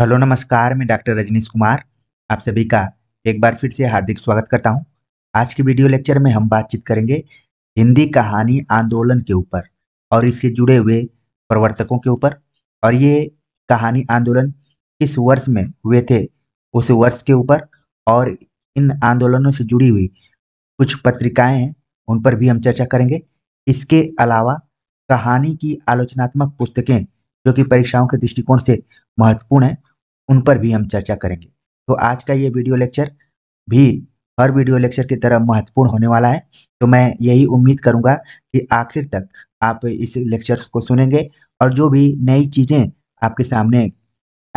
hello नमस्कार मैं doctor Rajneesh Kumar आप सभी का एक बार फिर से हार्दिक स्वागत करता हूं आज के वीडियो लेक्चर में हम बातचीत करेंगे हिंदी कहानी आंदोलन के ऊपर और इससे जुड़े हुए प्रवर्तकों के ऊपर और ये कहानी आंदोलन किस वर्ष में हुए थे उस वर्ष के ऊपर और इन आंदोलनों से जुड़ी हुई कुछ पत्रिकाएँ हैं उन पर भी हम चर्चा करेंगे इसके अलावा कहानी की आलोचनात्मक पुस्तकें जो कि परीक्षाओं के दृष्टिकोण से महत्वपूर्ण हैं उन पर भी हम चर्चा करेंगे तो आज का ये वीडियो लेक्चर भी हर वीडियो लेक्चर की तरह महत्वपूर्ण होने वाला है तो मैं यही उम्मीद करूंगा कि आखिर तक आप इस लेक्चर को सुनेंगे और जो भी नई चीज़ें आपके सामने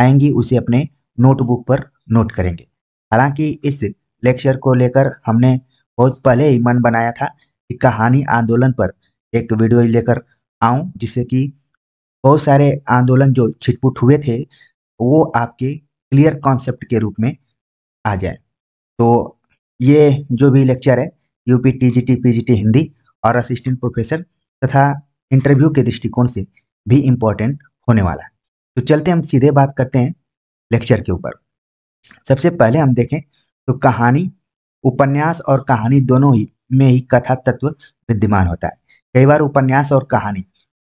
आएंगी उसे अपने नोटबुक पर नोट करेंगे हालांकि इस लेक्चर को लेकर हमने बहुत पहले ही मन बनाया था कि कहानी आंदोलन पर एक वीडियो लेकर आऊं जिससे कि बहुत सारे आंदोलन जो छिटपुट हुए थे वो आपके क्लियर कॉन्सेप्ट के रूप में आ जाए तो ये जो भी लेक्चर है यूपी टीजीटी पीजीटी हिंदी और असिस्टेंट प्रोफेसर तथा इंटरव्यू के दृष्टिकोण से भी इम्पोर्टेंट होने वाला है तो चलते हम सीधे बात करते हैं लेक्चर के ऊपर सबसे पहले हम देखें तो कहानी उपन्यास और कहानी दोनों ही में ही कथा तत्व विद्यमान होता है कई बार उपन्यास और कहानी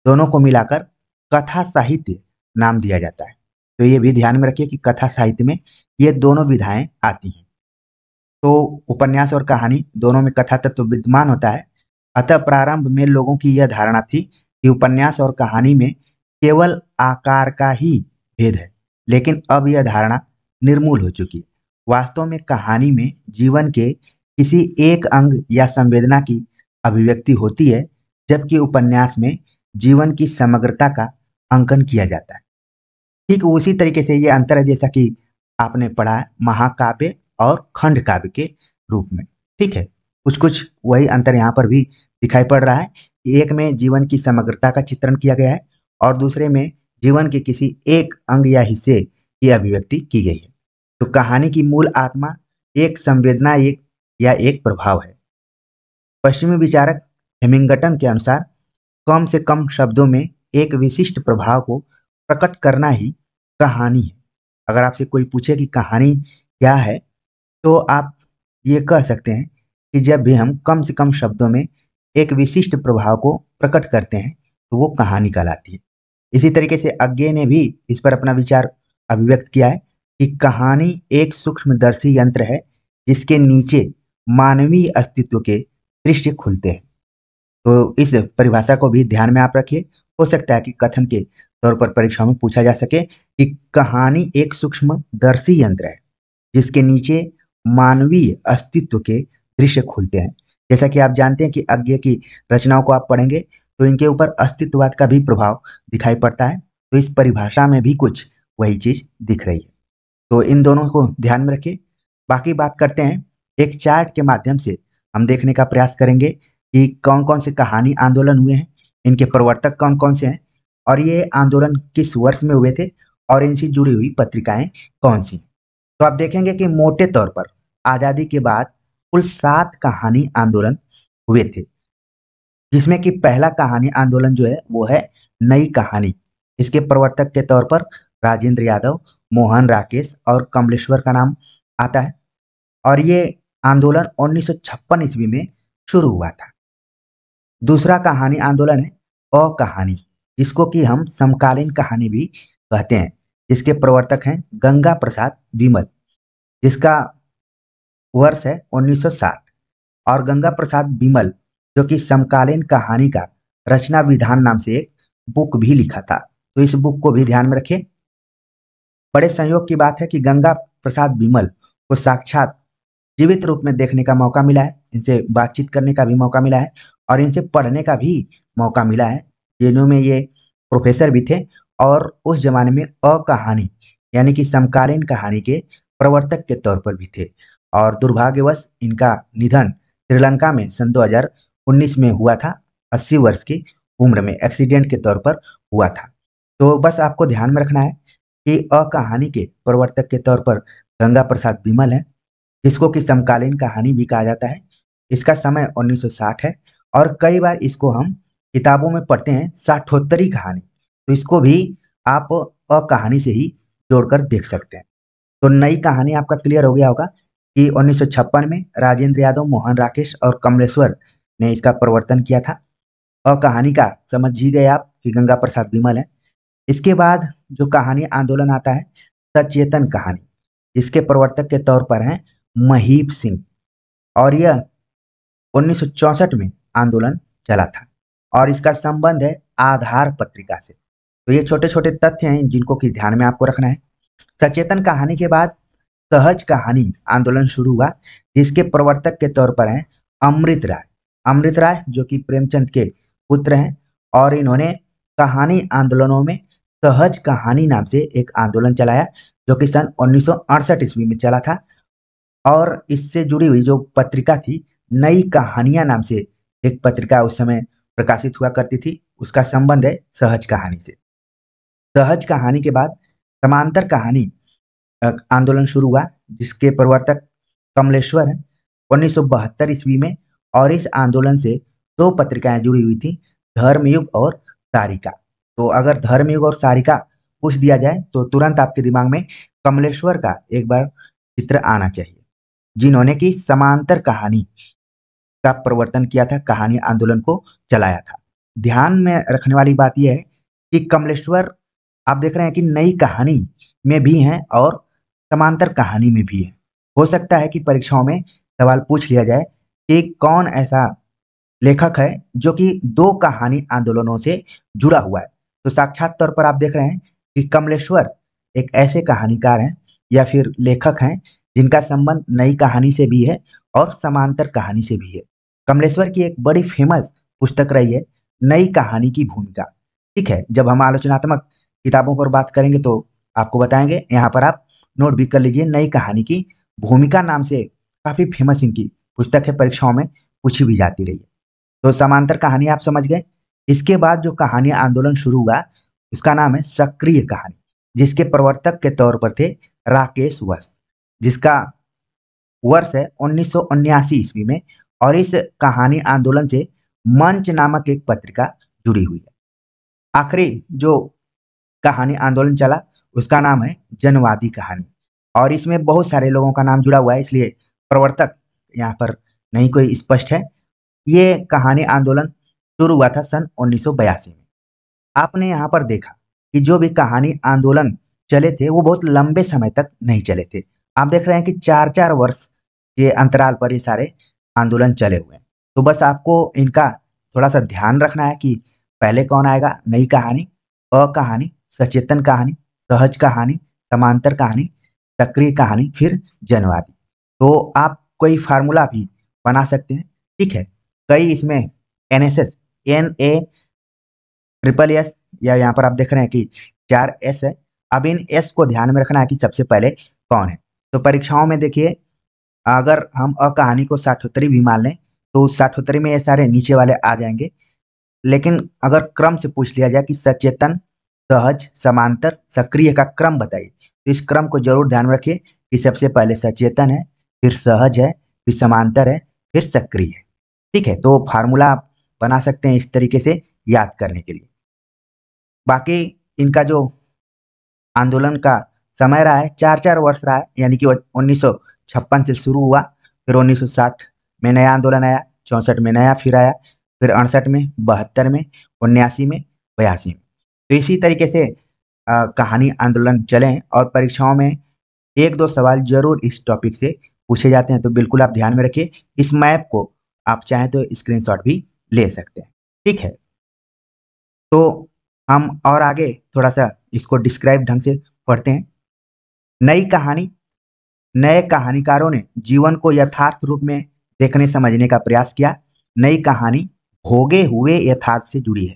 दोनों को मिलाकर कथा साहित्य नाम दिया जाता है तो ये भी ध्यान में रखिए कि कथा साहित्य में ये दोनों विधाएं आती हैं तो उपन्यास और कहानी दोनों में कथा तत्व तो विद्यमान होता है अतः प्रारंभ में लोगों की यह धारणा थी कि उपन्यास और कहानी में केवल आकार का ही भेद है लेकिन अब यह धारणा निर्मूल हो चुकी है वास्तव में कहानी में जीवन के किसी एक अंग या संवेदना की अभिव्यक्ति होती है जबकि उपन्यास में जीवन की समग्रता का अंकन किया जाता है ठीक उसी तरीके से ये अंतर है जैसा कि आपने पढ़ा है महाकाव्य और खंड काव्य के रूप में ठीक है कुछ कुछ वही अंतर यहाँ पर भी दिखाई पड़ रहा है एक में जीवन की समग्रता का चित्रण किया गया है और दूसरे में जीवन के किसी एक अंग या हिस्से की अभिव्यक्ति की गई है तो कहानी की मूल आत्मा एक संवेदना एक या एक प्रभाव है पश्चिमी विचारक हेमिंगटन के अनुसार कम से कम शब्दों में एक विशिष्ट प्रभाव को प्रकट करना ही कहानी है अगर आपसे कोई पूछे कि कहानी क्या है तो आप ये कह सकते हैं कि जब भी हम कम से कम शब्दों में एक विशिष्ट प्रभाव को प्रकट करते हैं तो वो कहानी कहलाती है इसी तरीके से अज्ञे ने भी इस पर अपना विचार अभिव्यक्त किया है कि कहानी एक सूक्ष्मदर्शी यंत्र है जिसके नीचे मानवीय अस्तित्व के दृश्य खुलते हैं तो इस परिभाषा को भी ध्यान में आप रखिए हो सकता है कि कथन के तौर पर परीक्षा में पूछा जा सके कि कहानी एक सूक्ष्म दर्शी यंत्र है जिसके नीचे मानवीय अस्तित्व के दृश्य खुलते हैं जैसा कि आप जानते हैं कि अज्ञ की रचनाओं को आप पढ़ेंगे तो इनके ऊपर अस्तित्ववाद का भी प्रभाव दिखाई पड़ता है तो इस परिभाषा में भी कुछ वही चीज दिख रही है तो इन दोनों को ध्यान में रखिए बाकी बात करते हैं एक चार्ट के माध्यम से हम देखने का प्रयास करेंगे कि कौन कौन से कहानी आंदोलन हुए हैं इनके प्रवर्तक कौन कौन से हैं और ये आंदोलन किस वर्ष में हुए थे और इनसे जुड़ी हुई पत्रिकाएं कौन सी तो आप देखेंगे कि मोटे तौर पर आज़ादी के बाद कुल सात कहानी आंदोलन हुए थे जिसमें कि पहला कहानी आंदोलन जो है वो है नई कहानी इसके प्रवर्तक के तौर पर राजेंद्र यादव मोहन राकेश और कमलेश्वर का नाम आता है और ये आंदोलन 1956 ईस्वी में शुरू हुआ था दूसरा कहानी आंदोलन है अकहानी कहानी जिसको कि हम समकालीन कहानी भी कहते हैं जिसके प्रवर्तक हैं गंगा प्रसाद विमल जिसका वर्ष है 1960 और गंगा प्रसाद विमल जो कि समकालीन कहानी का रचना विधान नाम से एक बुक भी लिखा था तो इस बुक को भी ध्यान में रखें बड़े संयोग की बात है कि गंगा प्रसाद विमल को साक्षात जीवित रूप में देखने का मौका मिला है इनसे बातचीत करने का भी मौका मिला है और इनसे पढ़ने का भी मौका मिला है में ये प्रोफेसर भी थे और उस जमाने में अ कहानी यानी कि समकालीन कहानी के प्रवर्तक के तौर पर भी थे और दुर्भाग्यवश इनका निधन श्रीलंका में सन 2019 में हुआ था 80 वर्ष की उम्र में एक्सीडेंट के तौर पर हुआ था तो बस आपको ध्यान में रखना है कि अ कहानी के प्रवर्तक के तौर पर गंगा प्रसाद बिमल हैं जिसको कि समकालीन कहानी भी कहा जाता है इसका समय 1960 है और कई बार इसको हम किताबों में पढ़ते हैं साठोत्तरी कहानी तो इसको भी आप अ कहानी से ही जोड़कर देख सकते हैं तो नई कहानी आपका क्लियर हो गया होगा कि उन्नीस में राजेंद्र यादव मोहन राकेश और कमलेश्वर ने इसका प्रवर्तन किया था और कहानी का समझ ही गए आप कि गंगा प्रसाद विमल है इसके बाद जो कहानी आंदोलन आता है सचेतन कहानी इसके प्रवर्तक के तौर पर हैं महीप सिंह और यह उन्नीस में आंदोलन चला था और इसका संबंध है आधार पत्रिका से तो ये छोटे छोटे तथ्य हैं जिनको कि ध्यान में आपको रखना है सचेतन कहानी के बाद सहज कहानी आंदोलन शुरू हुआ जिसके प्रवर्तक के तौर पर हैं अमृत राय अमृत राय जो कि प्रेमचंद के पुत्र हैं और इन्होंने कहानी आंदोलनों में सहज कहानी नाम से एक आंदोलन चलाया जो कि सन उन्नीस ईस्वी में चला था और इससे जुड़ी हुई जो पत्रिका थी नई कहानियां नाम से एक पत्रिका उस समय प्रकाशित हुआ करती थी उसका संबंध है सहज कहानी से सहज कहानी के बाद समांतर कहानी आंदोलन शुरू हुआ जिसके प्रवर्तक कमलेश्वर सौ उन्नीस ईस्वी में और इस आंदोलन से दो पत्रिकाएं जुड़ी हुई थी धर्मयुग और सारिका तो अगर धर्मयुग और सारिका पूछ दिया जाए तो तुरंत आपके दिमाग में कमलेश्वर का एक बार चित्र आना चाहिए जिन्होंने की समांतर कहानी का प्रवर्तन किया था कहानी आंदोलन को चलाया था ध्यान में रखने वाली बात यह है कि कमलेश्वर आप देख रहे हैं कि नई कहानी में भी हैं और समांतर कहानी में भी है हो सकता है कि परीक्षाओं में सवाल पूछ लिया जाए कि कौन ऐसा लेखक है जो कि दो कहानी आंदोलनों से जुड़ा हुआ है तो साक्षात तौर पर आप देख रहे हैं कि कमलेश्वर एक ऐसे कहानीकार हैं या फिर लेखक हैं जिनका संबंध नई कहानी से भी है और समांतर कहानी से भी है कमलेश्वर की एक बड़ी फेमस पुस्तक रही है नई कहानी की भूमिका ठीक है जब हम आलोचनात्मक किताबों पर बात करेंगे तो आपको बताएंगे यहाँ पर आप नोट भी कर लीजिए नई कहानी की भूमिका नाम से काफी फेमस इनकी पुस्तक है परीक्षाओं में पूछी भी जाती रही है तो समांतर कहानी आप समझ गए इसके बाद जो कहानी आंदोलन शुरू हुआ उसका नाम है सक्रिय कहानी जिसके प्रवर्तक के तौर पर थे राकेश वस्त जिसका वर्ष है उन्नीस ईस्वी में और इस कहानी आंदोलन से मंच नामक एक पत्रिका जुड़ी हुई है आखिरी जो कहानी आंदोलन चला उसका नाम है जनवादी कहानी और इसमें बहुत सारे लोगों का नाम जुड़ा हुआ है इसलिए प्रवर्तक यहाँ पर नहीं कोई स्पष्ट है ये कहानी आंदोलन शुरू हुआ था सन उन्नीस में आपने यहाँ पर देखा कि जो भी कहानी आंदोलन चले थे वो बहुत लंबे समय तक नहीं चले थे आप देख रहे हैं कि चार चार वर्ष के अंतराल पर ये सारे आंदोलन चले हुए हैं तो बस आपको इनका थोड़ा सा ध्यान रखना है कि पहले कौन आएगा नई कहानी अ कहानी सचेतन कहानी सहज कहानी समांतर कहानी सक्रिय कहानी फिर जनवादी तो आप कोई फार्मूला भी बना सकते हैं ठीक है कई इसमें N S S N A triple S या यहाँ पर आप देख रहे हैं कि चार एस है अब इन एस को ध्यान में रखना है कि सबसे पहले कौन है तो परीक्षाओं में देखिए अगर हम अ कहानी को साठोत्तरी भी मान लें तो साठोत्तरी में ये सारे नीचे वाले आ जाएंगे लेकिन अगर क्रम से पूछ लिया जाए कि सचेतन सहज समांतर सक्रिय का क्रम बताइए तो इस क्रम को जरूर ध्यान रखिए कि सबसे पहले सचेतन है फिर सहज है फिर समांतर है फिर सक्रिय है ठीक है तो फार्मूला आप बना सकते हैं इस तरीके से याद करने के लिए बाकी इनका जो आंदोलन का समय रहा है चार चार वर्ष रहा है यानी कि उन्नीस सौ छप्पन से शुरू हुआ फिर 1960 में नया आंदोलन आया चौंसठ में नया फिर आया फिर अड़सठ में बहत्तर में उन्यासी में बयासी में तो इसी तरीके से आ, कहानी आंदोलन चलें और परीक्षाओं में एक दो सवाल जरूर इस टॉपिक से पूछे जाते हैं तो बिल्कुल आप ध्यान में रखिए इस मैप को आप चाहें तो स्क्रीन भी ले सकते हैं ठीक है तो हम और आगे थोड़ा सा इसको डिस्क्राइब ढंग से पढ़ते हैं नई कहानी नए कहानीकारों ने जीवन को यथार्थ रूप में देखने समझने का प्रयास किया नई कहानी भोगे हुए यथार्थ से जुड़ी है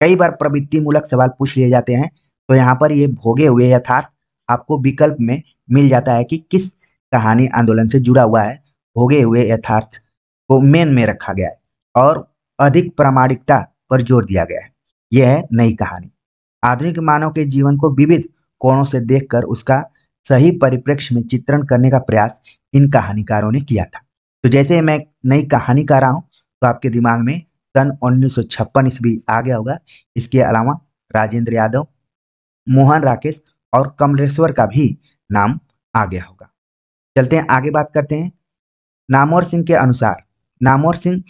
कई बार प्रवृत्ति मूलक सवाल पूछ लिए जाते हैं तो यहाँ पर ये भोगे हुए यथार्थ आपको विकल्प में मिल जाता है कि किस कहानी आंदोलन से जुड़ा हुआ है भोगे हुए यथार्थ को मेन में रखा गया है और अधिक प्रामाणिकता पर जोर दिया गया है यह है नई कहानी आधुनिक मानव के जीवन को विविध कोणों से देखकर उसका सही परिप्रेक्ष्य में चित्रण करने का प्रयास इन कहानीकारों ने किया था तो जैसे मैं नई कहानी कर रहा हूँ तो आपके दिमाग में सन उन्नीस सौ ईस्वी आ गया होगा इसके अलावा राजेंद्र यादव मोहन राकेश और कमलेश्वर का भी नाम आ गया होगा चलते हैं आगे बात करते हैं नामोर सिंह के अनुसार नामोर सिंह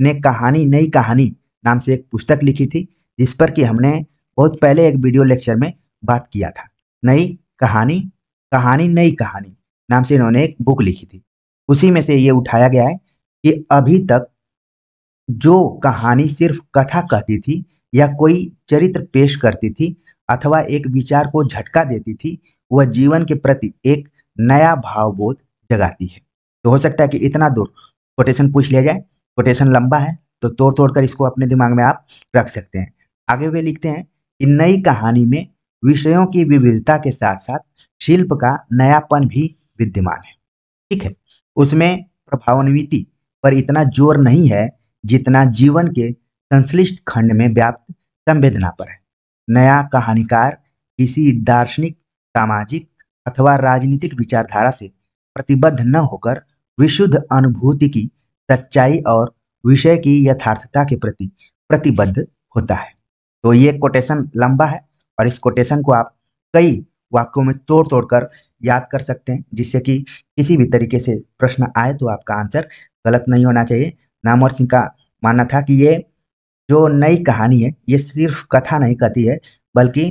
ने कहानी नई कहानी नाम से एक पुस्तक लिखी थी जिस पर कि हमने बहुत पहले एक वीडियो लेक्चर में बात किया था नई कहानी कहानी नई कहानी नाम से इन्होंने एक बुक लिखी थी उसी में से ये उठाया गया है कि अभी तक जो कहानी सिर्फ कथा कहती थी या कोई चरित्र पेश करती थी अथवा एक विचार को झटका देती थी वह जीवन के प्रति एक नया भाव बोध जगाती है तो हो सकता है कि इतना दूर कोटेशन पूछ लिया जाए कोटेशन लंबा है तो तोड़ तोड़ कर इसको अपने दिमाग में आप रख सकते हैं आगे वे लिखते हैं कि नई कहानी में विषयों की विविधता के साथ साथ शिल्प का नयापन भी विद्यमान है ठीक है उसमें प्रभावान्विति पर इतना जोर नहीं है जितना जीवन के संश्लिष्ट खंड में व्याप्त संवेदना पर है नया कहानीकार किसी दार्शनिक सामाजिक अथवा राजनीतिक विचारधारा से प्रतिबद्ध न होकर विशुद्ध अनुभूति की सच्चाई और विषय की यथार्थता के प्रति प्रतिबद्ध होता है तो ये कोटेशन लंबा है और इस कोटेशन को आप कई वाक्यों में तोड़ तोड़ कर याद कर सकते हैं जिससे कि किसी भी तरीके से प्रश्न आए तो आपका आंसर गलत नहीं होना चाहिए नामवर सिंह का मानना था कि ये जो नई कहानी है ये सिर्फ कथा नहीं कहती है बल्कि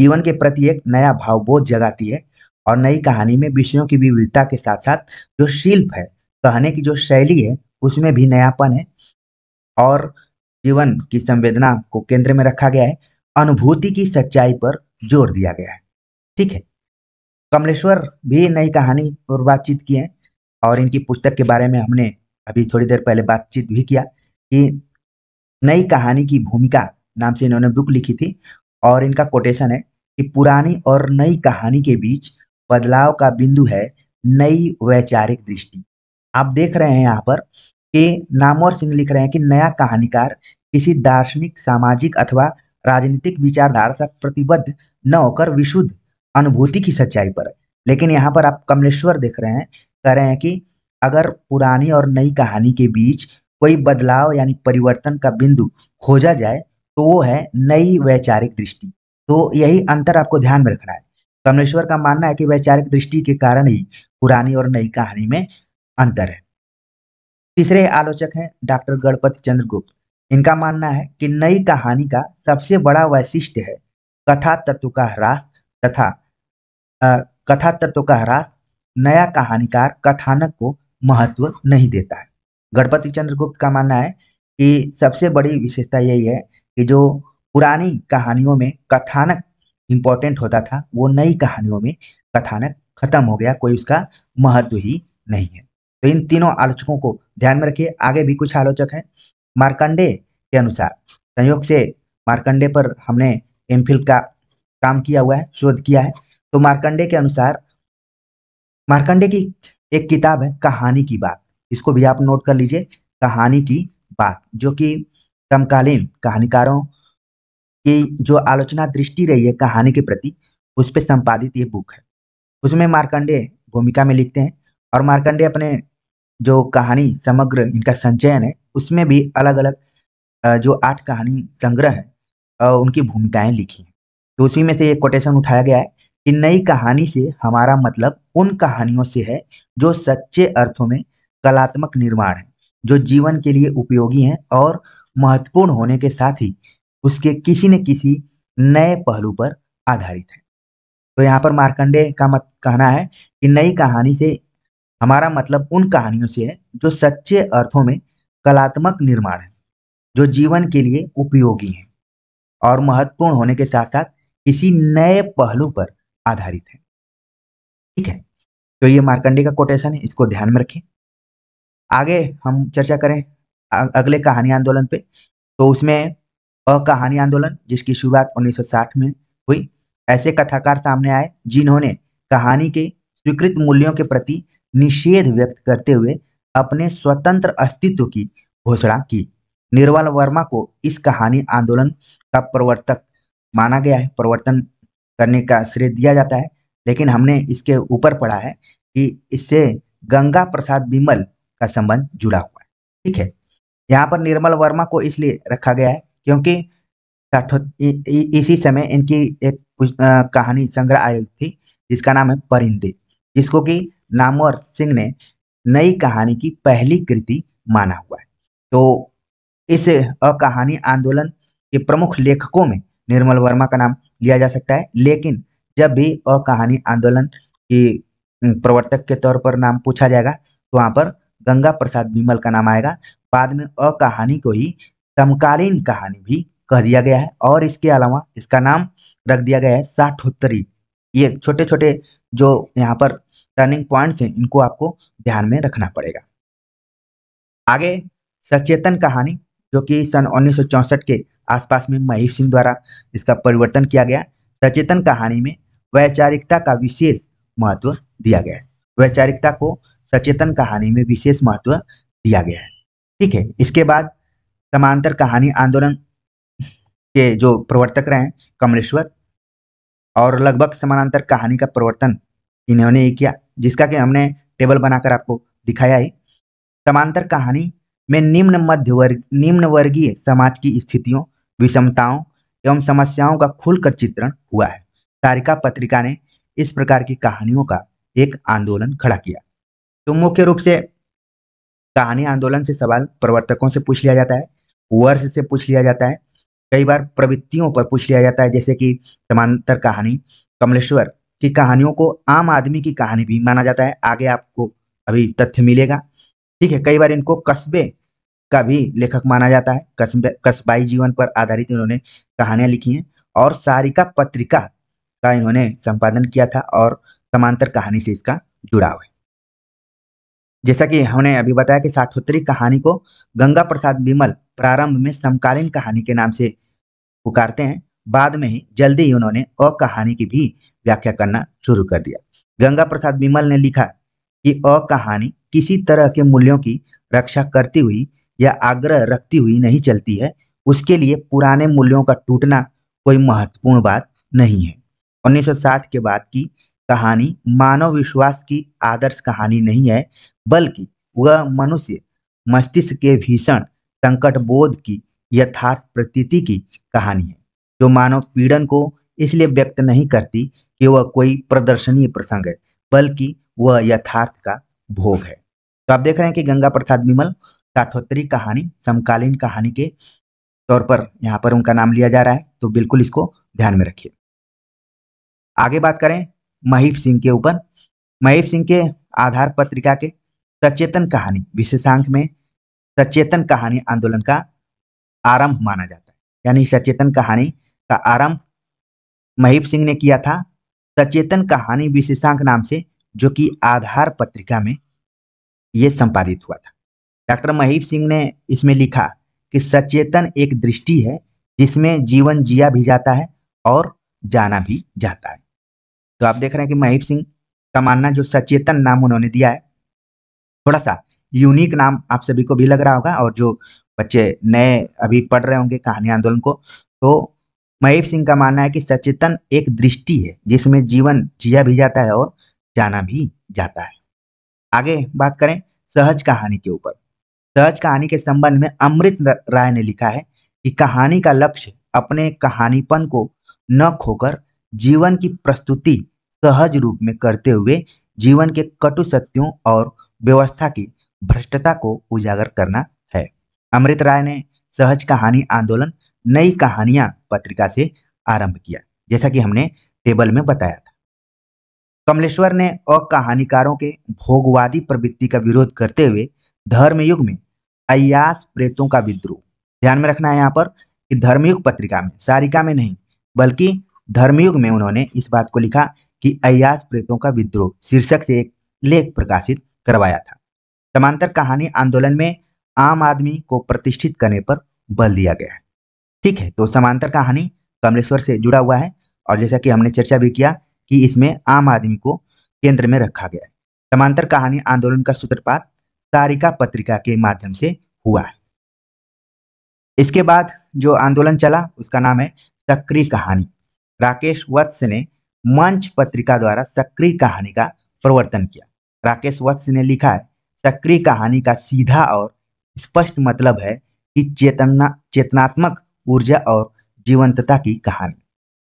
जीवन के प्रति एक नया भाव बोध जगाती है और नई कहानी में विषयों की विविधता के साथ साथ जो शिल्प है कहने की जो शैली है उसमें भी नयापन है और जीवन की संवेदना को केंद्र में रखा गया है अनुभूति की सच्चाई पर जोर दिया गया है ठीक है कमलेश्वर भी नई कहानी और बातचीत की है और इनकी पुस्तक के बारे में हमने अभी थोड़ी देर पहले बातचीत भी किया कि नई कहानी की भूमिका नाम से इन्होंने बुक लिखी थी और इनका कोटेशन है कि पुरानी और नई कहानी के बीच बदलाव का बिंदु है नई वैचारिक दृष्टि आप देख रहे हैं यहाँ पर कि नामोर सिंह लिख रहे हैं कि नया कहानीकार किसी दार्शनिक सामाजिक अथवा राजनीतिक विचारधारा से प्रतिबद्ध न होकर विशुद्ध अनुभूति की सच्चाई पर है लेकिन यहाँ पर आप कमलेश्वर देख रहे हैं कह रहे हैं कि अगर पुरानी और नई कहानी के बीच कोई बदलाव यानी परिवर्तन का बिंदु खोजा जाए तो वो है नई वैचारिक दृष्टि तो यही अंतर आपको ध्यान में रखना है कमलेश्वर का मानना है कि वैचारिक दृष्टि के कारण ही पुरानी और नई कहानी में अंतर है तीसरे आलोचक हैं डॉक्टर गणपति चंद्र गुप्त इनका मानना है कि नई कहानी का सबसे बड़ा वैशिष्ट है कथा तत्व का ह्रास तथा कथा तत्व का ह्रास नया कहानीकार कथानक को महत्व नहीं देता है गणपति चंद्रगुप्त का मानना है कि सबसे बड़ी विशेषता यही है कि जो पुरानी कहानियों में कथानक इम्पोर्टेंट होता था वो नई कहानियों में कथानक खत्म हो गया कोई उसका महत्व ही नहीं है तो इन तीनों आलोचकों को ध्यान में रखिए आगे भी कुछ आलोचक हैं मार्कंडे के अनुसार संयोग से मार्कंडे पर हमने एम का काम किया हुआ है शोध किया है तो मार्कंडे के अनुसार मार्कंडे की एक किताब है कहानी की बात इसको भी आप नोट कर लीजिए कहानी की बात जो कि समकालीन कहानीकारों की जो आलोचना दृष्टि रही है कहानी के प्रति उस पर संपादित ये बुक है उसमें मार्कंडे भूमिका में लिखते हैं और मार्कंडे अपने जो कहानी समग्र इनका संचयन है उसमें भी अलग अलग जो आठ कहानी संग्रह है उनकी भूमिकाएं लिखी हैं तो उसी में से एक कोटेशन उठाया गया है कि नई कहानी से हमारा मतलब उन कहानियों से है जो सच्चे अर्थों में कलात्मक निर्माण है जो जीवन के लिए उपयोगी हैं और महत्वपूर्ण होने के साथ ही उसके किसी न किसी नए पहलू पर आधारित है तो यहाँ पर मार्कंडे का मत कहना है कि नई कहानी से हमारा मतलब उन कहानियों से है जो सच्चे अर्थों में कलात्मक निर्माण है जो जीवन के लिए उपयोगी है और महत्वपूर्ण होने के साथ साथ किसी नए पहलू पर आधारित है ठीक है तो ये मार्कंडे का कोटेशन है इसको ध्यान में रखें आगे हम चर्चा करें अगले कहानी आंदोलन पे तो उसमें अकहानी आंदोलन जिसकी शुरुआत 1960 में हुई ऐसे कथाकार सामने आए जिन्होंने कहानी के स्वीकृत मूल्यों के प्रति निषेध व्यक्त करते हुए अपने स्वतंत्र अस्तित्व की घोषणा की निर्मल वर्मा को इस कहानी आंदोलन का प्रवर्तक माना गया है प्रवर्तन करने का श्रेय दिया जाता है लेकिन हमने इसके ऊपर पढ़ा है कि इससे गंगा प्रसाद विमल का संबंध जुड़ा हुआ है ठीक है यहाँ पर निर्मल वर्मा को इसलिए रखा गया है क्योंकि इसी समय इनकी एक कहानी संग्रह आयोजित थी जिसका नाम है परिंदे जिसको कि नामवर सिंह ने नई कहानी की पहली कृति माना हुआ है तो इस अकहानी आंदोलन के प्रमुख लेखकों में निर्मल वर्मा का नाम लिया जा सकता है लेकिन जब भी अ कहानी आंदोलन की प्रवर्तक के तौर पर नाम पूछा जाएगा तो वहां पर गंगा प्रसाद बिमल का नाम आएगा बाद में अ कहानी को ही समकालीन कहानी भी कह दिया गया है और इसके अलावा इसका नाम रख दिया गया है साठोत्तरी ये छोटे छोटे जो यहाँ पर टर्निंग पॉइंट्स हैं इनको आपको ध्यान में रखना पड़ेगा आगे सचेतन कहानी जो कि सन उन्नीस के आसपास में महेश सिंह द्वारा इसका परिवर्तन किया गया सचेतन कहानी में वैचारिकता का विशेष महत्व दिया गया है वैचारिकता को सचेतन कहानी में विशेष महत्व दिया गया है ठीक है इसके बाद समांतर कहानी आंदोलन के जो प्रवर्तक रहे हैं कमलेश्वर और लगभग समानांतर कहानी का प्रवर्तन इन्होंने ही किया जिसका कि हमने टेबल बनाकर आपको दिखाया है समांतर कहानी में निम्न मध्य वर्ग निम्न वर्गीय समाज की स्थितियों विषमताओं एवं समस्याओं का खुलकर चित्रण हुआ है तारिका पत्रिका ने इस प्रकार की कहानियों का एक आंदोलन खड़ा किया तो मुख्य रूप से कहानी आंदोलन से सवाल प्रवर्तकों से पूछ लिया जाता है वर्ष से पूछ लिया जाता है कई बार प्रवृत्तियों पर पूछ लिया जाता है जैसे कि समांतर कहानी कमलेश्वर की कहानियों को आम आदमी की कहानी भी माना जाता है आगे आपको अभी तथ्य मिलेगा ठीक है कई बार इनको कस्बे का भी लेखक माना जाता है कस्बाई जीवन पर आधारित इन्होंने कहानियां लिखी हैं और सारिका पत्रिका का इन्होंने संपादन किया था और समांतर कहानी से इसका जुड़ाव है जैसा कि हमने अभी बताया कि साठोत्तरी कहानी को गंगा प्रसाद विमल प्रारंभ में समकालीन कहानी के नाम से पुकारते हैं बाद में ही जल्दी ही उन्होंने अ कहानी की भी व्याख्या करना शुरू कर दिया गंगा प्रसाद विमल ने लिखा कि अ कहानी किसी तरह के मूल्यों की रक्षा करती हुई या आग्रह रखती हुई नहीं चलती है उसके लिए पुराने मूल्यों का टूटना कोई महत्वपूर्ण बात नहीं है 1960 के बाद की कहानी मानव विश्वास की आदर्श कहानी नहीं है बल्कि वह मनुष्य मस्तिष्क के भीषण संकट बोध की यथार्थ प्रतीति की कहानी है जो मानव पीड़न को इसलिए व्यक्त नहीं करती कि वह कोई प्रदर्शनीय प्रसंग है बल्कि वह यथार्थ का भोग है तो आप देख रहे हैं कि गंगा प्रसाद विमल काठोत्तरी कहानी समकालीन कहानी के तौर पर यहाँ पर उनका नाम लिया जा रहा है तो बिल्कुल इसको ध्यान में रखिए आगे बात करें महीप सिंह के ऊपर महीप सिंह के आधार पत्रिका के सचेतन कहानी विशेषांक में सचेतन कहानी आंदोलन का आरंभ माना जाता है यानी सचेतन कहानी का आरंभ महीप सिंह ने किया था सचेतन कहानी विशेषांक नाम से जो कि आधार पत्रिका में ये संपादित हुआ था डॉक्टर महीप सिंह ने इसमें लिखा कि सचेतन एक दृष्टि है जिसमें जीवन जिया भी जाता है और जाना भी जाता है तो आप देख रहे हैं कि महीप सिंह का मानना जो सचेतन नाम उन्होंने दिया है थोड़ा सा यूनिक नाम आप सभी को भी लग रहा होगा और जो बच्चे नए अभी पढ़ रहे होंगे कहानी आंदोलन को तो महीप सिंह का मानना है कि सचेतन एक दृष्टि है जिसमें जीवन जिया भी जाता है और जाना भी जाता है आगे बात करें सहज कहानी के ऊपर सहज कहानी के संबंध में अमृत राय ने लिखा है कि कहानी का लक्ष्य अपने कहानीपन को न खोकर जीवन की प्रस्तुति सहज रूप में करते हुए जीवन के कटु सत्यों और व्यवस्था की भ्रष्टता को उजागर करना है अमृत राय ने सहज कहानी आंदोलन नई कहानियां पत्रिका से आरंभ किया जैसा कि हमने टेबल में बताया था कमलेश्वर ने अकहानीकारों के भोगवादी प्रवृत्ति का विरोध करते हुए धर्मयुग में अयास प्रेतों का विद्रोह ध्यान में रखना है यहाँ पर कि धर्मयुग पत्रिका में सारिका में नहीं बल्कि धर्मयुग में उन्होंने इस बात को लिखा कि अयास प्रेतों का विद्रोह शीर्षक से एक लेख प्रकाशित करवाया था समांतर कहानी आंदोलन में आम आदमी को प्रतिष्ठित करने पर बल दिया गया है ठीक है तो समांतर कहानी कमलेश्वर से जुड़ा हुआ है और जैसा कि हमने चर्चा भी किया कि इसमें आम आदमी को केंद्र में रखा गया है समांतर कहानी आंदोलन का सूत्रपात तारिका पत्रिका के माध्यम से हुआ है इसके बाद जो आंदोलन चला उसका नाम है सक्रिय कहानी राकेश वत्स ने मंच पत्रिका द्वारा सक्रिय कहानी का प्रवर्तन किया राकेश वत्स ने लिखा है सक्रिय कहानी का सीधा और स्पष्ट मतलब है कि चेतना चेतनात्मक ऊर्जा और जीवंतता की कहानी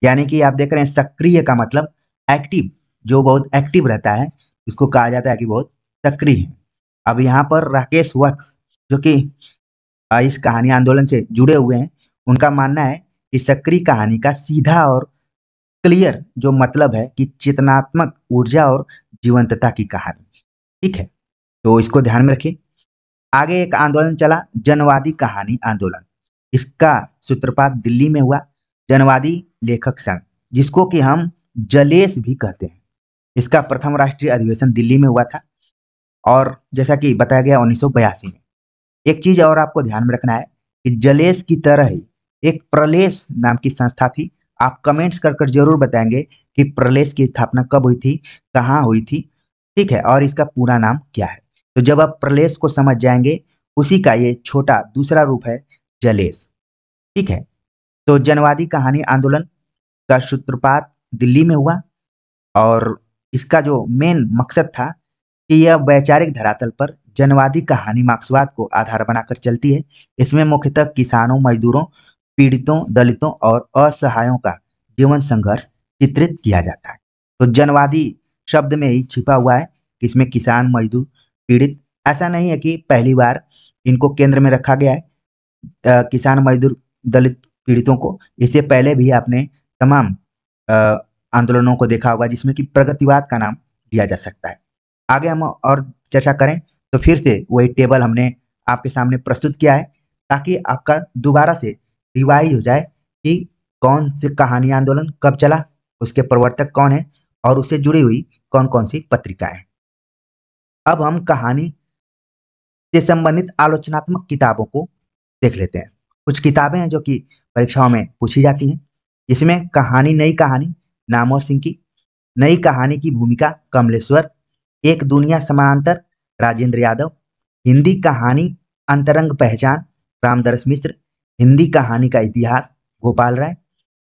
यानी कि आप देख रहे हैं सक्रिय का मतलब एक्टिव जो बहुत एक्टिव रहता है इसको कहा जाता है कि बहुत सक्रिय है अब यहाँ पर राकेश वक्स जो कि इस कहानी आंदोलन से जुड़े हुए हैं उनका मानना है कि सक्रिय कहानी का सीधा और क्लियर जो मतलब है कि चेतनात्मक ऊर्जा और जीवंतता की कहानी ठीक है तो इसको ध्यान में रखिए आगे एक आंदोलन चला जनवादी कहानी आंदोलन इसका सूत्रपात दिल्ली में हुआ जनवादी लेखक संघ जिसको कि हम जलेस भी कहते हैं इसका प्रथम राष्ट्रीय अधिवेशन दिल्ली में हुआ था और जैसा कि बताया गया उन्नीस में एक चीज और आपको ध्यान में रखना है कि जलेश की तरह ही एक प्रलेश नाम की संस्था थी आप कमेंट्स कर कर जरूर बताएंगे कि प्रलेश की स्थापना कब हुई थी कहाँ हुई थी ठीक है और इसका पूरा नाम क्या है तो जब आप प्रलेश को समझ जाएंगे उसी का ये छोटा दूसरा रूप है जलेश ठीक है तो जनवादी कहानी आंदोलन का सूत्रपात दिल्ली में हुआ और इसका जो मेन मकसद था कि यह वैचारिक धरातल पर जनवादी कहानी मार्क्सवाद को आधार बनाकर चलती है इसमें मुख्यतः किसानों मजदूरों पीड़ितों दलितों और असहायों का जीवन संघर्ष चित्रित किया जाता है तो जनवादी शब्द में ही छिपा हुआ है कि इसमें किसान मजदूर पीड़ित ऐसा नहीं है कि पहली बार इनको केंद्र में रखा गया है आ, किसान मजदूर दलित पीड़ितों को इससे पहले भी आपने तमाम आंदोलनों को देखा होगा जिसमें कि प्रगतिवाद का नाम लिया जा सकता है आगे हम और चर्चा करें तो फिर से वही टेबल हमने आपके सामने प्रस्तुत किया है ताकि आपका दोबारा से रिवाइज हो जाए कि कौन से कहानी आंदोलन कब चला उसके प्रवर्तक कौन है और उससे जुड़ी हुई कौन कौन सी पत्रिकाएं अब हम कहानी से संबंधित आलोचनात्मक किताबों को देख लेते हैं कुछ किताबें हैं जो कि परीक्षाओं में पूछी जाती हैं इसमें कहानी नई कहानी नामोर सिंह की नई कहानी की भूमिका कमलेश्वर एक दुनिया समानांतर राजेंद्र यादव हिंदी कहानी अंतरंग पहचान रामदर्श मिश्र हिंदी कहानी का इतिहास गोपाल राय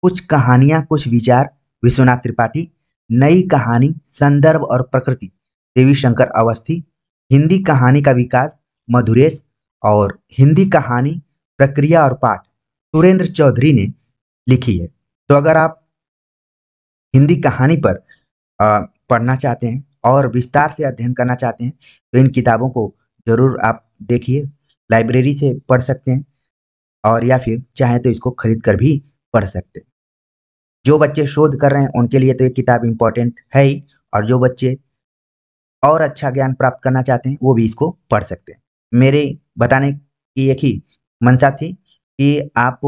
कुछ कहानियां कुछ विचार विश्वनाथ त्रिपाठी नई कहानी संदर्भ और प्रकृति देवी शंकर अवस्थी हिंदी कहानी का विकास मधुरेश और हिंदी कहानी प्रक्रिया और पाठ सुरेंद्र चौधरी ने लिखी है तो अगर आप हिंदी कहानी पर आ, पढ़ना चाहते हैं और विस्तार से अध्ययन करना चाहते हैं तो इन किताबों को ज़रूर आप देखिए लाइब्रेरी से पढ़ सकते हैं और या फिर चाहें तो इसको खरीद कर भी पढ़ सकते हैं जो बच्चे शोध कर रहे हैं उनके लिए तो ये किताब इम्पॉर्टेंट है ही और जो बच्चे और अच्छा ज्ञान प्राप्त करना चाहते हैं वो भी इसको पढ़ सकते हैं मेरे बताने की एक ही मंशा थी कि आप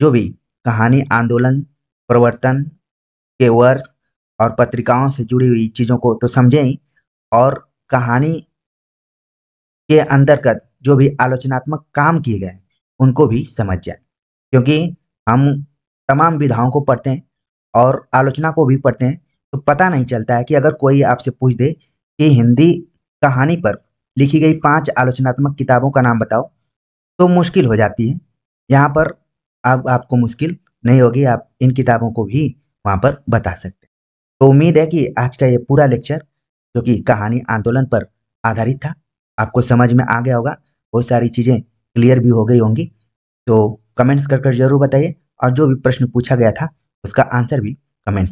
जो भी कहानी आंदोलन प्रवर्तन के वर्ष और पत्रिकाओं से जुड़ी हुई चीज़ों को तो समझें और कहानी के अंतर्गत जो भी आलोचनात्मक काम किए गए उनको भी समझ जाए क्योंकि हम तमाम विधाओं को पढ़ते हैं और आलोचना को भी पढ़ते हैं तो पता नहीं चलता है कि अगर कोई आपसे पूछ दे कि हिंदी कहानी पर लिखी गई पांच आलोचनात्मक किताबों का नाम बताओ तो मुश्किल हो जाती है यहाँ पर अब आप, आपको मुश्किल नहीं होगी आप इन किताबों को भी वहाँ पर बता सकते तो उम्मीद है कि आज का ये पूरा लेक्चर जो कि कहानी आंदोलन पर आधारित था आपको समझ में आ गया होगा बहुत सारी चीज़ें क्लियर भी हो गई होंगी तो कमेंट्स कर कर जरूर बताइए और जो भी प्रश्न पूछा गया था उसका आंसर भी कमेंट्स